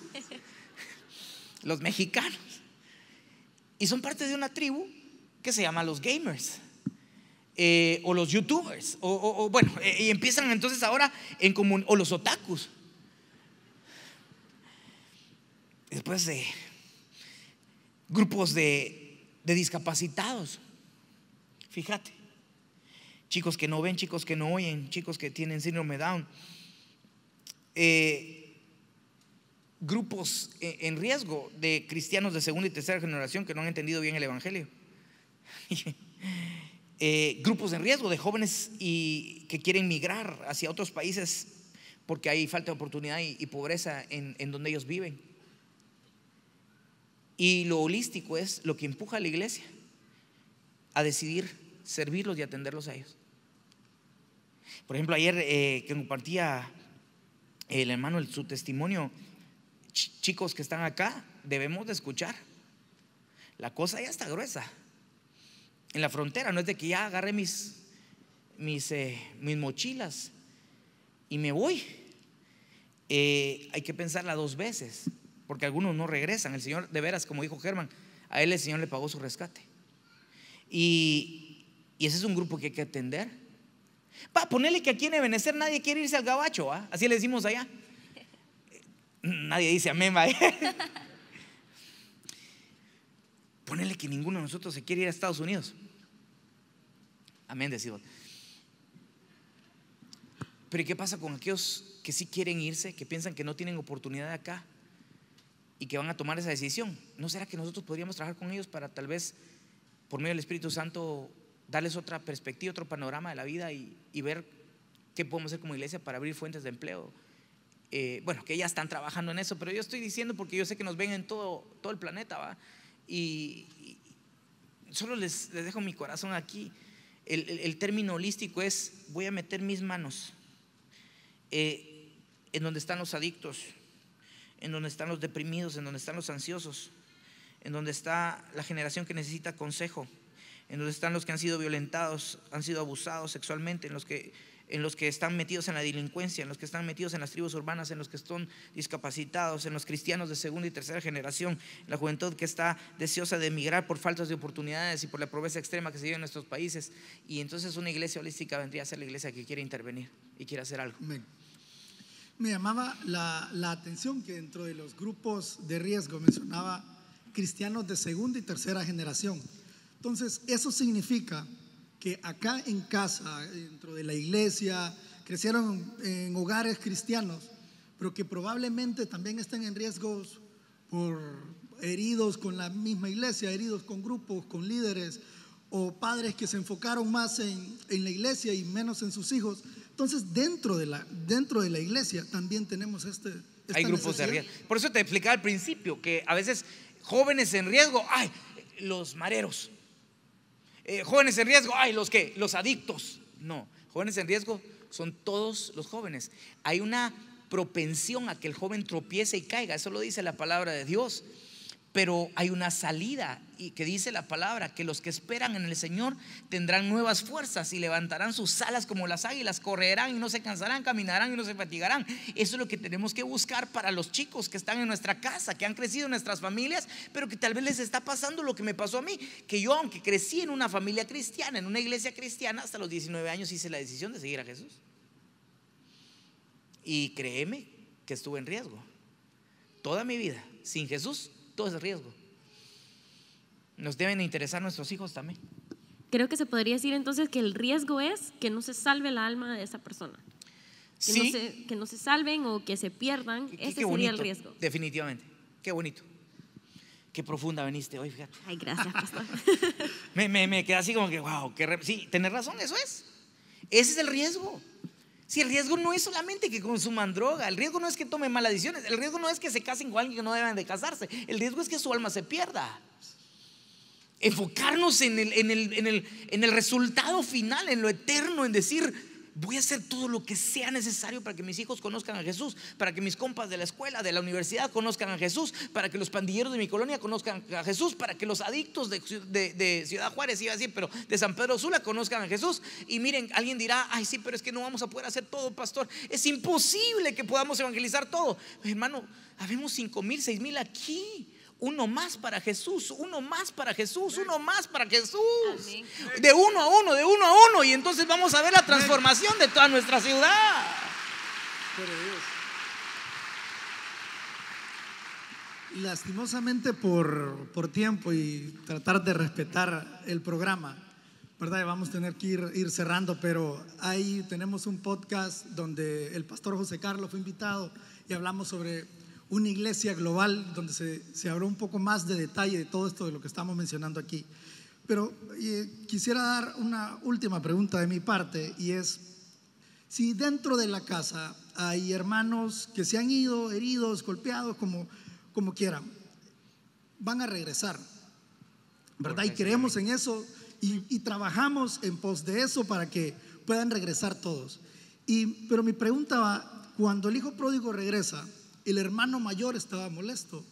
los mexicanos. Y son parte de una tribu que se llama los gamers. Eh, o los youtubers, o, bueno, eh, y empiezan entonces ahora en común, o los otakus, después de grupos de, discapacitados. Fíjate, chicos que no ven, chicos que no oyen, chicos que tienen síndrome Down. Eh, grupos e, en riesgo de cristianos de segunda y tercera generación que no han entendido bien el Evangelio. Eh, grupos en riesgo de jóvenes y que quieren migrar hacia otros países porque hay falta de oportunidad y, pobreza en donde ellos viven. Y lo holístico es lo que empuja a la iglesia a decidir servirlos y atenderlos a ellos. Por ejemplo, ayer eh, que compartía el hermano su testimonio, chicos que están acá, debemos de escuchar. La cosa ya está gruesa. En la frontera, no es de que ya agarré mis, eh, mis, mochilas y me voy. Eh, hay que pensarla dos veces porque algunos no regresan. El Señor, de veras, como dijo Germán, a él el Señor le pagó su rescate. Y, ese es un grupo que hay que atender. Pa, ponele que aquí en Ebenezer nadie quiere irse al gabacho, ¿ah? así le decimos allá. Nadie dice amén, va. Ponele que ninguno de nosotros se quiere ir a Estados Unidos. Amén, decimos. Pero ¿y qué pasa con aquellos que sí quieren irse, que piensan que no tienen oportunidad acá? y que van a tomar esa decisión. ¿No será que nosotros podríamos trabajar con ellos para tal vez, por medio del Espíritu Santo, darles otra perspectiva, otro panorama de la vida y, y ver qué podemos hacer como iglesia para abrir fuentes de empleo? Eh, bueno, que ya están trabajando en eso, pero yo estoy diciendo porque yo sé que nos ven en todo, todo el planeta, ¿va? Y, solo les, les, dejo mi corazón aquí. El, término holístico es voy a meter mis manos eh, en donde están los adictos, en donde están los deprimidos, en donde están los ansiosos, en donde está la generación que necesita consejo, en donde están los que han sido violentados, han sido abusados sexualmente, en los que en los que están metidos en la delincuencia, en los que están metidos en las tribus urbanas, en los que están discapacitados, en los cristianos de segunda y tercera generación, en la juventud que está deseosa de emigrar por faltas de oportunidades y por la pobreza extrema que se vive en nuestros países. Y entonces una iglesia holística vendría a ser la iglesia que quiere intervenir y quiere hacer algo me llamaba la, atención que dentro de los grupos de riesgo mencionaba cristianos de segunda y tercera generación. Entonces, eso significa que acá en casa, dentro de la iglesia, crecieron en hogares cristianos, pero que probablemente también estén en riesgos por heridos con la misma iglesia, heridos con grupos, con líderes, o padres que se enfocaron más en la iglesia y menos en sus hijos. Entonces, dentro de la, dentro de la iglesia también tenemos este... Hay grupos de riesgo. Por eso te explicaba al principio que a veces jóvenes en riesgo, ay, los mareros. Eh, jóvenes en riesgo, ay, los que, los adictos. No, jóvenes en riesgo son todos los jóvenes. Hay una propensión a que el joven tropiece y caiga, eso lo dice la palabra de Dios. Pero hay una salida y que dice la palabra, que los que esperan en el Señor tendrán nuevas fuerzas y levantarán sus alas como las águilas, correrán y no se cansarán, caminarán y no se fatigarán. Eso es lo que tenemos que buscar para los chicos que están en nuestra casa, que han crecido en nuestras familias, pero que tal vez les está pasando lo que me pasó a mí, que yo aunque crecí en una familia cristiana, en una iglesia cristiana, hasta los 19 años hice la decisión de seguir a Jesús. Y créeme que estuve en riesgo toda mi vida sin Jesús todo riesgo. Nos deben interesar nuestros hijos también. Creo que se podría decir entonces que el riesgo es que no se salve la alma de esa persona. Que, no, se, que no se salven o que se pierdan. ese sería el riesgo. Definitivamente. Qué bonito. Qué profunda veniste hoy, fíjate. Ay, gracias, pastor. me, me, me quedé así como que, wow, qué sí, tener razón, eso es. Ese es el riesgo. Si el riesgo no es solamente que consuman droga, el riesgo no es que tomen malas decisiones, el riesgo no es que se casen con alguien que no deben de casarse, el riesgo es que su alma se pierda. Enfocarnos en el, en el, en el resultado final, en lo eterno, en decir, voy a hacer todo lo que sea necesario para que mis hijos conozcan a Jesús, para que mis compas de la escuela, de la universidad conozcan a Jesús, para que los pandilleros de mi colonia conozcan a Jesús, para que los adictos de, Ciudad Juárez, iba a decir, pero de San Pedro Sula conozcan a Jesús. Y miren, alguien dirá, ay sí, pero es que no vamos a poder hacer todo, pastor. Es imposible que podamos evangelizar todo. Hermano, habemos cinco mil, seis mil aquí uno más para Jesús, uno más para Jesús, uno más para Jesús. De uno a uno, de uno a uno. Y entonces vamos a ver la transformación de toda nuestra ciudad. Lastimosamente por, por tiempo y tratar de respetar el programa, ¿verdad? Vamos a tener que ir cerrando, pero ahí tenemos un podcast donde el pastor José Carlos fue invitado y hablamos sobre una iglesia global donde se, se un poco más de detalle de todo esto de lo que estamos mencionando aquí. Pero eh, quisiera dar una última pregunta de mi parte y es, si dentro de la casa hay hermanos que se han ido heridos, golpeados, como, como quieran, van a regresar, ¿verdad? Y creemos en eso y, trabajamos en pos de eso para que puedan regresar todos. Y, pero mi pregunta va, cuando el hijo pródigo regresa, el hermano mayor estaba molesto.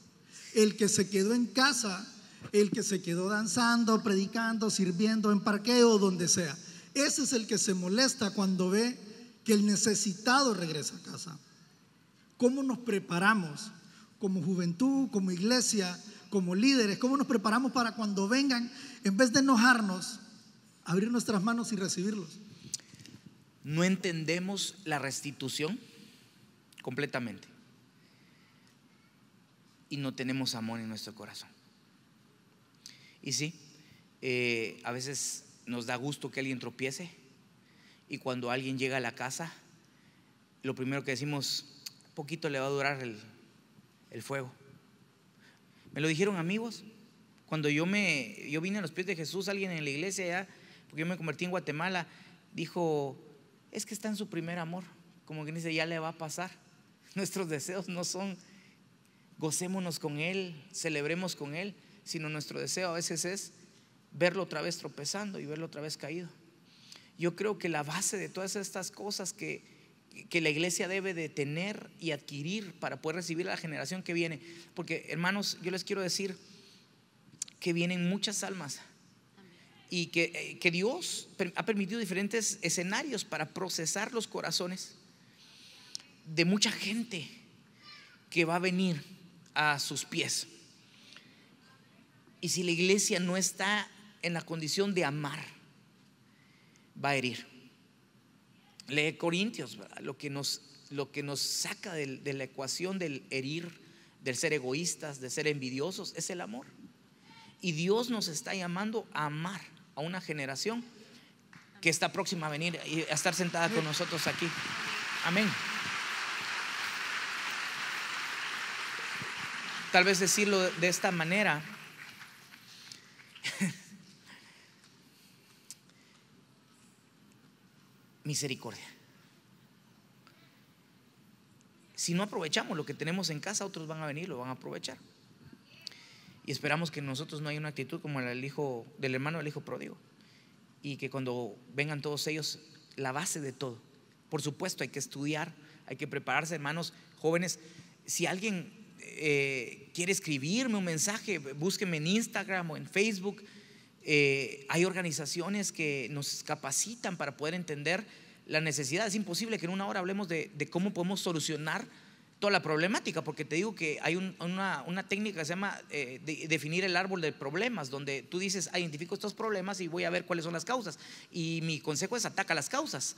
El que se quedó en casa, el que se quedó danzando, predicando, sirviendo en parqueo, donde sea. Ese es el que se molesta cuando ve que el necesitado regresa a casa. ¿Cómo nos preparamos como juventud, como iglesia, como líderes? ¿Cómo nos preparamos para cuando vengan, en vez de enojarnos, abrir nuestras manos y recibirlos? No entendemos la restitución completamente y no tenemos amor en nuestro corazón. Y sí, eh, a veces nos da gusto que alguien tropiece y cuando alguien llega a la casa, lo primero que decimos, poquito le va a durar el, fuego. Me lo dijeron amigos. Cuando yo, me, yo vine a los pies de Jesús, alguien en la iglesia porque yo me convertí en Guatemala, dijo, es que está en su primer amor. Como quien dice, ya le va a pasar. Nuestros deseos no son gocémonos con Él, celebremos con Él, sino nuestro deseo a veces es verlo otra vez tropezando y verlo otra vez caído. Yo creo que la base de todas estas cosas que, que la iglesia debe de tener y adquirir para poder recibir a la generación que viene, porque hermanos, yo les quiero decir que vienen muchas almas y que eh, Dios ha permitido diferentes escenarios para procesar los corazones de mucha gente que va a venir a sus pies. Y si la iglesia no está en la condición de amar, va a herir. Lee Corintios, Lo, que nos, lo que nos saca de la ecuación del herir, del ser egoístas, de ser envidiosos, es el amor. Y Dios nos está llamando a amar a una generación que está próxima a venir y a estar sentada con nosotros aquí. Amén. tal vez decirlo de esta manera. Misericordia. Si no aprovechamos lo que tenemos en casa, otros van a venir y lo van a aprovechar. Y esperamos que nosotros no haya una actitud como la del hijo, del hermano del hijo pródigo. Y que cuando vengan todos ellos, la base de todo. Por supuesto, hay que estudiar, hay que prepararse, hermanos jóvenes. Si alguien eh, quiere escribirme un mensaje, búsqueme en Instagram o en Facebook. Eh, hay organizaciones que nos capacitan para poder entender la necesidad. Es imposible que en una hora hablemos de, cómo podemos solucionar toda la problemática, porque te digo que hay una, técnica que se llama eh, definir el árbol de problemas, donde tú dices, ah, identifico estos problemas y voy a ver cuáles son las causas. Y mi consejo es, ataca las causas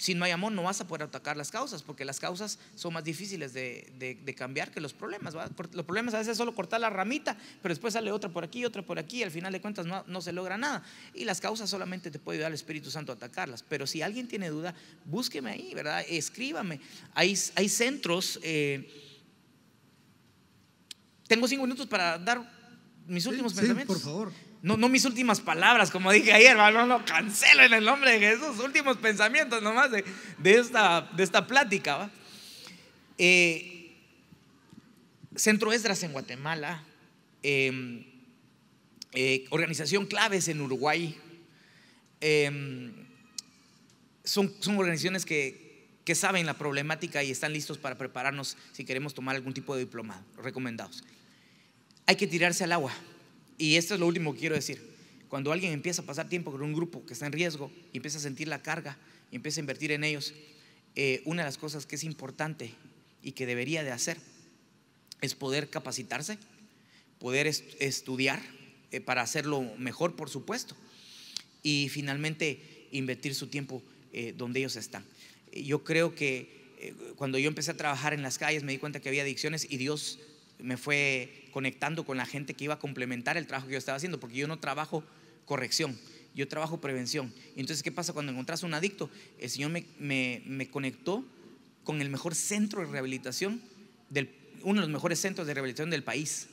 si no hay amor no vas a poder atacar las causas, porque las causas son más difíciles de, cambiar que los problemas. Los problemas a veces es solo cortar la ramita, pero después sale otra por aquí, otra por aquí, y al final de cuentas no, no, se logra nada. Y las causas solamente te puede ayudar el Espíritu Santo a atacarlas. Pero si alguien tiene duda, búsqueme ahí, ¿verdad? Escríbame. Hay, hay centros... Eh, tengo cinco minutos para dar mis últimos pensamientos. por favor. No, mis últimas palabras, como dije ayer, no, no, cancelo en el nombre de Jesús, últimos pensamientos nomás de, de esta, de esta plática. Eh, Centro Esdras en Guatemala, em, eh, Organización Claves en Uruguay, em, son, son organizaciones que, que saben la problemática y están listos para prepararnos si queremos tomar algún tipo de diplomado, recomendados. Hay que tirarse al agua. Y esto es lo último que quiero decir. Cuando alguien empieza a pasar tiempo con un grupo que está en riesgo y empieza a sentir la carga y empieza a invertir en ellos, eh, una de las cosas que es importante y que debería de hacer es poder capacitarse, poder estudiar eh, para hacerlo mejor, por supuesto, y finalmente invertir su tiempo eh, donde ellos están. Yo creo que cuando yo empecé a trabajar en las calles me di cuenta que había adicciones y Dios me fue conectando con la gente que iba a complementar el trabajo que yo estaba haciendo, porque yo no trabajo corrección, yo trabajo prevención. entonces, ¿qué pasa cuando encontrás un adicto? El Señor me, me, me conectó con el mejor centro de rehabilitación, del, uno de los mejores centros de rehabilitación del país,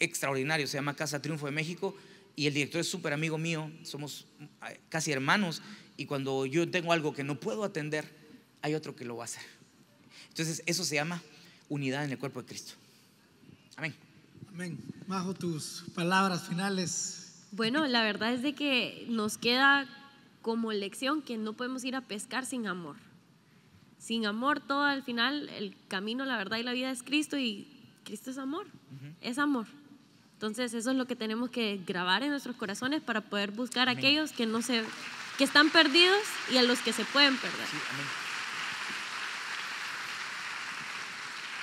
extraordinario, se llama Casa Triunfo de México, y el director es súper amigo mío, somos eh, casi hermanos, y cuando yo tengo algo que no puedo atender, hay otro que lo va a hacer. Entonces, eso se llama unidad en el cuerpo de Cristo. Amén. Amén. Majo, tus palabras finales. Bueno, la verdad es de que nos queda como lección que no podemos ir a pescar sin amor. Sin amor, todo al final, el camino, la verdad y la vida es Cristo y Cristo es amor, es amor. Entonces eso es lo que tenemos que grabar en nuestros corazones para poder buscar a aquellos que no se, que están perdidos y a los que se pueden perder.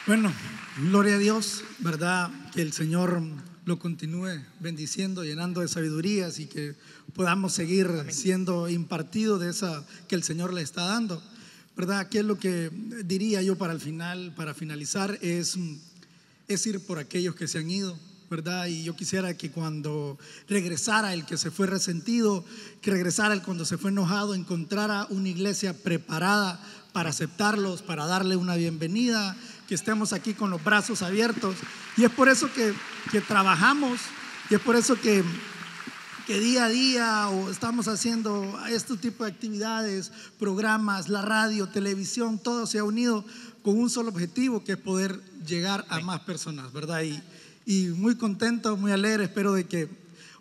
Bueno, Gloria a Dios, ¿verdad? Que el Señor lo continúe bendiciendo, llenando de sabidurías y que podamos seguir siendo impartidos de esa que el Señor le está dando. ¿Verdad? ¿Qué es lo que diría yo para el final, para finalizar? Es, es ir por aquellos que se han ido, ¿verdad? Y yo quisiera que cuando regresara el que se fue resentido, que regresara el cuando se fue enojado, encontrara una iglesia preparada para aceptarlos, para darle una bienvenida, que estemos aquí con los brazos abiertos. Y es por eso que, trabajamos y es por eso que, que día a día o estamos haciendo este tipo de actividades, programas, la radio, televisión, todo se ha unido con un solo objetivo que es poder llegar a más personas, ¿verdad? Y, y muy contento, muy alegre, espero de que,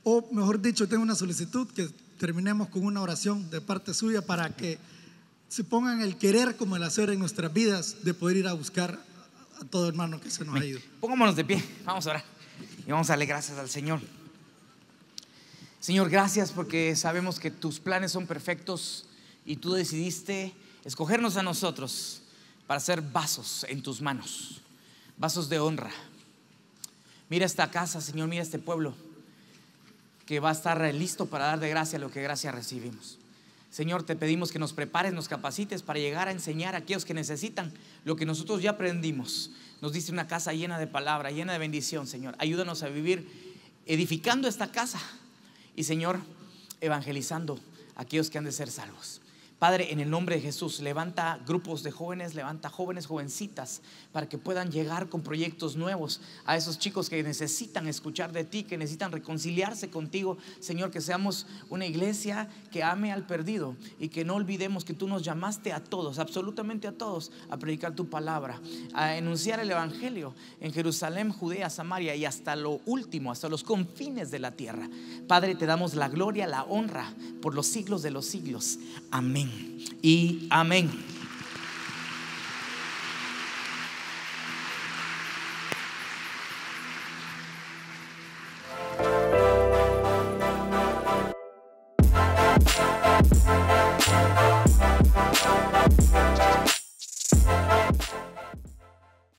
o mejor dicho, tengo una solicitud que terminemos con una oración de parte suya para que se pongan el querer como el hacer en nuestras vidas de poder ir a buscar a todo hermano que se nos ha ido. Pongámonos de pie, vamos a orar y vamos a darle gracias al Señor. Señor, gracias porque sabemos que tus planes son perfectos y tú decidiste escogernos a nosotros para ser vasos en tus manos, vasos de honra. Mira esta casa, Señor, mira este pueblo que va a estar listo para dar de gracia lo que gracia recibimos. Señor, te pedimos que nos prepares, nos capacites para llegar a enseñar a aquellos que necesitan lo que nosotros ya aprendimos. Nos diste una casa llena de palabra, llena de bendición, Señor. Ayúdanos a vivir edificando esta casa y, Señor, evangelizando a aquellos que han de ser salvos. Padre, en el nombre de Jesús, levanta grupos de jóvenes, levanta jóvenes, jovencitas, para que puedan llegar con proyectos nuevos a esos chicos que necesitan escuchar de ti, que necesitan reconciliarse contigo. Señor, que seamos una iglesia que ame al perdido y que no olvidemos que tú nos llamaste a todos, absolutamente a todos, a predicar tu palabra, a enunciar el Evangelio en Jerusalén, Judea, Samaria y hasta lo último, hasta los confines de la tierra. Padre, te damos la gloria, la honra por los siglos de los siglos. Amén y amén.